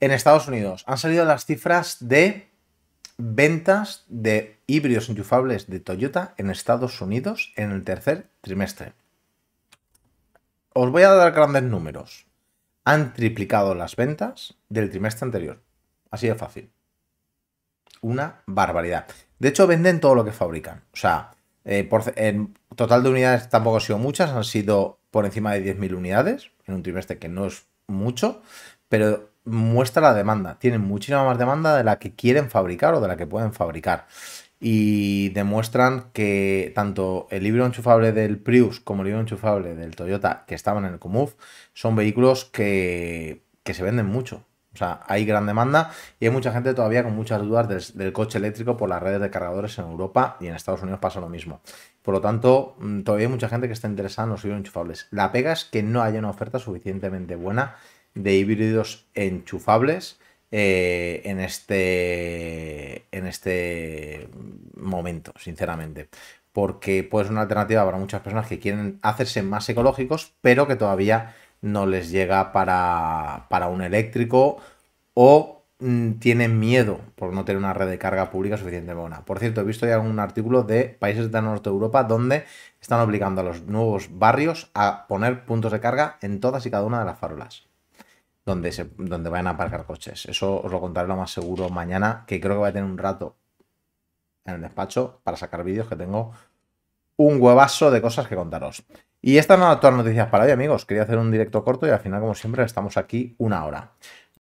en Estados Unidos han salido las cifras de ventas de híbridos enchufables de Toyota en Estados Unidos en el tercer trimestre. Os voy a dar grandes números. Han triplicado las ventas del trimestre anterior. Así de fácil. Una barbaridad. De hecho, venden todo lo que fabrican. O sea, eh, en total de unidades tampoco han sido muchas. Han sido por encima de 10.000 unidades en un trimestre que no es mucho. Pero muestra la demanda. Tienen muchísima más demanda de la que quieren fabricar o de la que pueden fabricar. Y demuestran que tanto el libro enchufable del Prius como el libro enchufable del Toyota que estaban en el Comuf son vehículos que, se venden mucho. O sea, hay gran demanda y hay mucha gente todavía con muchas dudas del, coche eléctrico por las redes de cargadores en Europa y en Estados Unidos pasa lo mismo. Por lo tanto, mm, todavía hay mucha gente que está interesada en los enchufables, La pega es que no haya una oferta suficientemente buena de híbridos enchufables eh, en, este, en este momento, sinceramente. Porque puede ser una alternativa para muchas personas que quieren hacerse más ecológicos, pero que todavía no les llega para, un eléctrico o mm, tienen miedo por no tener una red de carga pública suficiente buena. Por cierto, he visto ya un artículo de países del norte de Europa donde están obligando a los nuevos barrios a poner puntos de carga en todas y cada una de las farolas donde, se, donde vayan a aparcar coches. Eso os lo contaré lo más seguro mañana, que creo que va a tener un rato en el despacho para sacar vídeos que tengo un huevazo de cosas que contaros. Y estas son todas noticias para hoy, amigos. Quería hacer un directo corto y al final, como siempre, estamos aquí una hora.